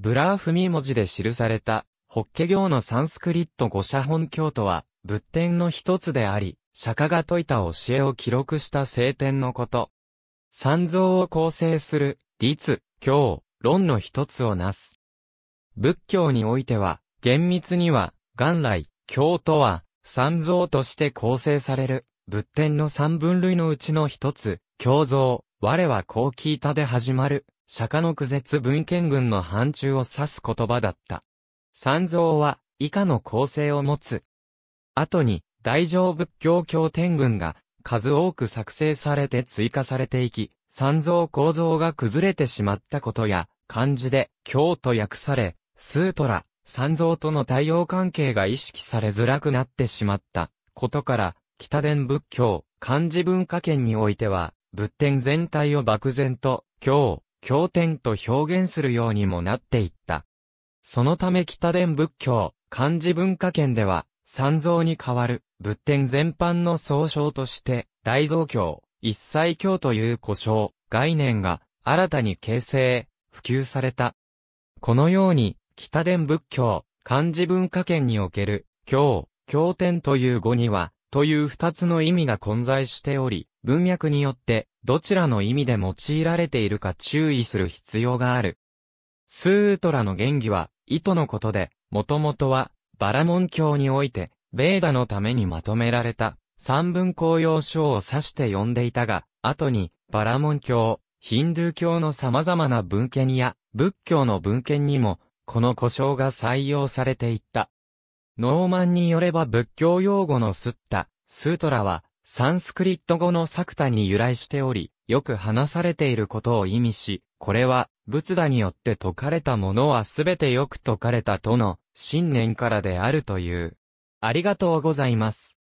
ブラーフミ文字で記された、法華経のサンスクリット語者。本教とは、仏典の一つであり、釈迦が説いた教えを記録した聖典のこと。三蔵を構成する、律、教、論の一つをなす。仏教においては、厳密には、元来、教とは、三蔵として構成される、仏典の三分類のうちの一つ、教蔵、我はこう聞いたで始まる、釈迦の苦絶文献群の範疇を指す言葉だった。三蔵は、以下の構成を持つ。後に、大乗仏教経典群が、数多く作成されて追加されていき、三蔵構造が崩れてしまったことや、漢字で、経と訳され、スートラ、三蔵との対応関係が意識されづらくなってしまったことから、北伝仏教、漢字文化圏においては、仏典全体を漠然と、経、経典と表現するようにもなっていった。そのため北伝仏教、漢字文化圏では、三蔵に代わる仏典全般の総称として、大蔵教、一切教という故障、概念が新たに形成、普及された。このように、北伝仏教、漢字文化圏における、教、経典という語には、という二つの意味が混在しており、文脈によって、どちらの意味で用いられているか注意する必要がある。スートラの原義は、意図のことで、もともとは、バラモン教において、ベーダのためにまとめられた、三文公用書を指して読んでいたが、後に、バラモン教、ヒンドゥー教の様々な文献や、仏教の文献にも、この故障が採用されていった。ノーマンによれば仏教用語のスッタ、スートラは、サンスクリット語のサクタに由来しており、よく話されていることを意味し、これは、仏陀によって解かれたものはすべてよく解かれたとの、信念からであるという。ありがとうございます。